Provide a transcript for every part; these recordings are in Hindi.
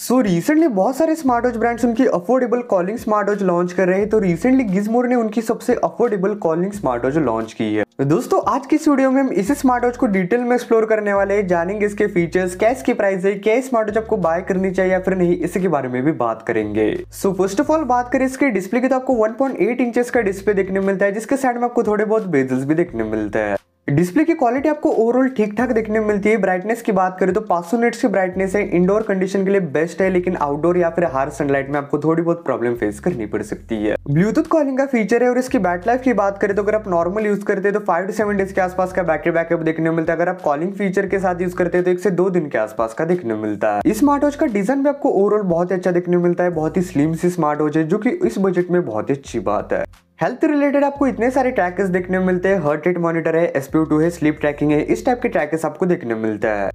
सो so, रिसेंटली बहुत सारे स्मार्ट वॉच ब्रांड्स उनकी affordable calling smart watch launch कर रहे हैं तो रिसेंटली गिजमोर ने उनकी सबसे affordable calling smart watch launch की है तो दोस्तों आज की इस वीडियो में हम इसी स्मार्ट वॉच को डिटेल में एक्सप्लोर करने वाले हैं जानेंगे इसके फीचर्स क्या इसकी प्राइस है क्या स्मार्ट वॉच आपको बाय करनी चाहिए या फिर नहीं इसके बारे में भी बात करेंगे सो फर्स्ट ऑफ ऑल बात करें इसके डिस्प्ले की तो आपको एट इंचेस का डिस्प्ले देखने मिलता है जिसके साइड में आपको थोड़े बहुत बेजल्स भी देखने मिलते हैं डिस्प्ले की क्वालिटी आपको ओवरऑल ठीक ठाक देखने में मिलती है ब्राइटनेस की बात करें तो सौ नेट्स की ब्राइटनेस है इंडोर कंडीशन के लिए बेस्ट है लेकिन आउटडोर या फिर हार्ड सनलाइट में आपको थोड़ी बहुत प्रॉब्लम फेस करनी पड़ सकती है ब्लूटूथ कॉलिंग का फीचर है और इसकी बैट लाइफ की बात करें तो अगर आप नॉर्मल यूज करते हैं तो फाइव टू सेवन डेज के आसपास का बैटरी बैकअप देखने मिलता है अगर आप कॉलिंग फीचर के साथ यूज करते हैं तो एक से दो दिन के आसपास का देखने मिलता है स्मार्ट वॉच का डिजाइन भी आपको ओवरऑल बहुत अच्छा देखने मिलता है बहुत ही स्लिम सी स्मार्ट वॉच है जो कि इस बजट में बहुत ही अच्छी बात है हेल्थ रिलेटेड आपको इतने सारे ट्रैकर्स देखने मिलते हैं हार्ट रेट मॉनिटर है एस है स्लीप ट्रैकिंग है इस टाइप के ट्रैकर्स आपको देखने मिलते हैं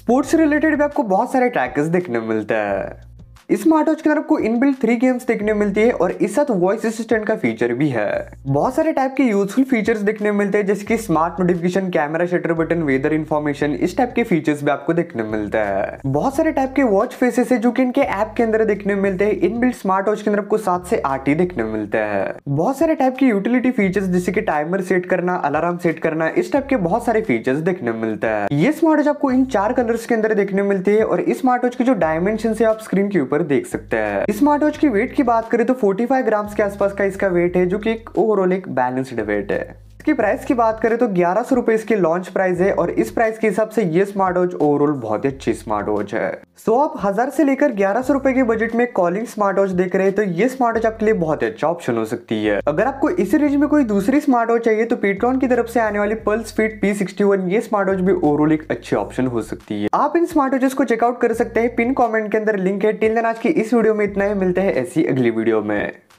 स्पोर्ट्स रिलेटेड भी आपको बहुत सारे ट्रैकर्स देखने मिलते हैं इस स्मार्ट वॉच के अंदर आपको इनबिल्ट थ्री गेम्स देखने मिलती है और इस साथ वॉइस असिस्टेंट का फीचर भी है बहुत सारे टाइप के यूजफुल फीचर्स देखने मिलते हैं जैसे कि smart notification camera shutter button weather information इस टाइप के फीचर्स भी आपको देखने मिलते हैं बहुत सारे टाइप के वॉच फेसेस है जो की इनके ऐप के अंदर देखने मिलते हैं इनबिल्ट स्मार्ट वॉच के अंदर आपको सात से आठ ही देखने मिलते हैं बहुत सारे टाइप के यूटिलिटी फीचर्स जैसे कि टाइमर सेट करना अलार्म सेट करना इस टाइप के बहुत सारे फीचर्स देखने मिलते हैं ये स्मार्ट वॉच आपको इन चार कलर्स के अंदर देखने मिलती है और इस स्मार्ट वॉच के जो डायमेंशन है आप स्क्रीन के ऊपर पर देख सकते हैं स्मार्ट वॉच की वेट की बात करें तो 45 ग्राम्स के आसपास का इसका वेट है जो कि एक ओवरऑल एक बैलेंस्ड वेट है इसकी प्राइस की बात करें तो ग्यारह सौ रुपए इसकी लॉन्च प्राइस है और इस प्राइस के हिसाब से ये स्मार्ट वॉच ओवरऑल बहुत ही अच्छी स्मार्ट वॉच है सो आप हजार से लेकर ग्यारह सौ रुपए के बजट में कॉलिंग स्मार्ट वॉच देख रहे हैं तो ये स्मार्ट वॉच आपके लिए बहुत अच्छा ऑप्शन हो सकती है अगर आपको इसी रेंज में कोई दूसरी स्मार्ट वॉच चाहिए तो पेट्रॉन की तरफ से आने वाली pulse fit P sixty one ये स्मार्ट वॉच भी ओवरऑल एक अच्छी ऑप्शन हो सकती है आप इन स्मार्ट वॉचेस को चेकआउट कर सकते हैं पिन कॉमेंट के अंदर लिंक है टिल देन आज की इस वीडियो में इतना ही मिलते हैं ऐसी अगली वीडियो में